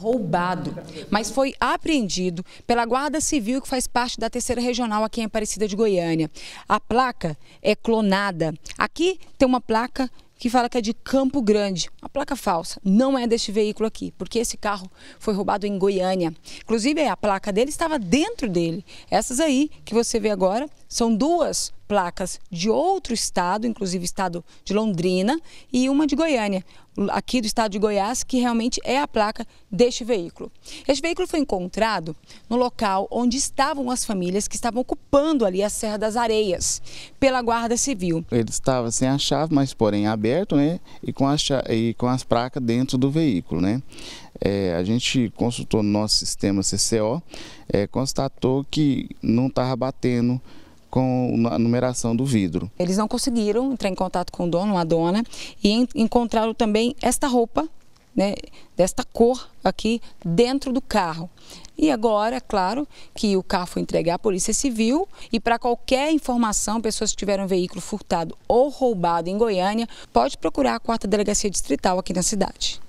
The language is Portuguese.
roubado, mas foi apreendido pela Guarda Civil, que faz parte da Terceira Regional aqui em Aparecida de Goiânia. A placa é clonada. Aqui tem uma placa que fala que é de Campo Grande, uma placa falsa. Não é deste veículo aqui, porque esse carro foi roubado em Goiânia. Inclusive, a placa dele estava dentro dele. Essas aí que você vê agora são duas placas de outro estado, inclusive estado de Londrina, e uma de Goiânia, aqui do estado de Goiás, que realmente é a placa deste veículo. Este veículo foi encontrado no local onde estavam as famílias que estavam ocupando ali a Serra das Areias, pela Guarda Civil. Ele estava sem a chave, mas porém aberto, né? E com, a chave, e com as placas dentro do veículo, né? É, a gente consultou no nosso sistema CCO, é, constatou que não estava batendo com a numeração do vidro. Eles não conseguiram entrar em contato com o dono, a dona, e encontraram também esta roupa, né, desta cor aqui dentro do carro. E agora, é claro, que o carro foi entregue à Polícia Civil e para qualquer informação, pessoas que tiveram um veículo furtado ou roubado em Goiânia, pode procurar a quarta delegacia distrital aqui na cidade.